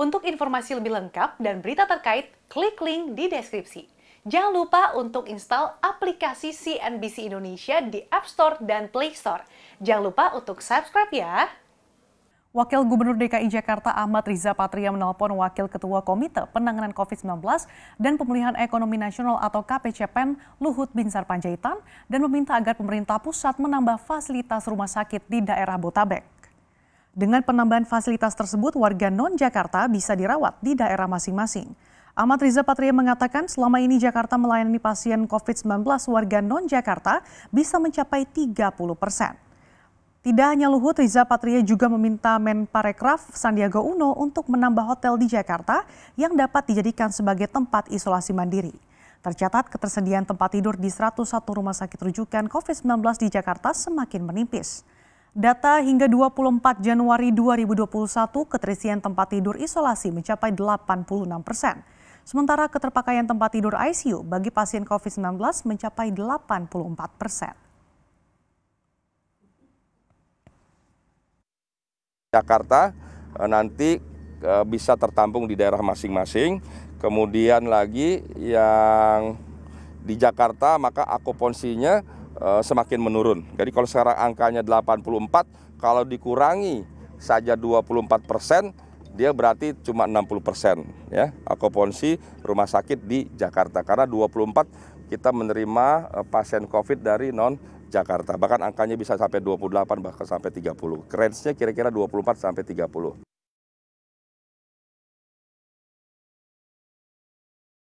Untuk informasi lebih lengkap dan berita terkait, klik link di deskripsi. Jangan lupa untuk install aplikasi CNBC Indonesia di App Store dan Play Store. Jangan lupa untuk subscribe ya. Wakil Gubernur DKI Jakarta Ahmad Riza Patria menelpon Wakil Ketua Komite Penanganan COVID-19 dan Pemulihan Ekonomi Nasional atau KPCPEN Luhut Binsar Panjaitan dan meminta agar pemerintah pusat menambah fasilitas rumah sakit di daerah Botabek. Dengan penambahan fasilitas tersebut, warga non-Jakarta bisa dirawat di daerah masing-masing. Ahmad Riza Patria mengatakan selama ini Jakarta melayani pasien COVID-19 warga non-Jakarta bisa mencapai 30 persen. Tidak hanya Luhut, Riza Patria juga meminta Menparekraf Sandiaga Uno untuk menambah hotel di Jakarta yang dapat dijadikan sebagai tempat isolasi mandiri. Tercatat ketersediaan tempat tidur di 101 rumah sakit rujukan COVID-19 di Jakarta semakin menipis. Data hingga 24 Januari 2021, keterisian tempat tidur isolasi mencapai 86 persen. Sementara keterpakaian tempat tidur ICU bagi pasien COVID-19 mencapai 84 persen. Jakarta eh, nanti eh, bisa tertampung di daerah masing-masing. Kemudian lagi yang di Jakarta maka akuponsinya Eh, semakin menurun. Jadi kalau sekarang angkanya 84, kalau dikurangi saja 24 persen, dia berarti cuma 60 persen ya akupansi rumah sakit di Jakarta karena 24 kita menerima eh, pasien COVID dari non Jakarta bahkan angkanya bisa sampai 28 bahkan sampai 30 range-nya kira-kira 24 sampai 30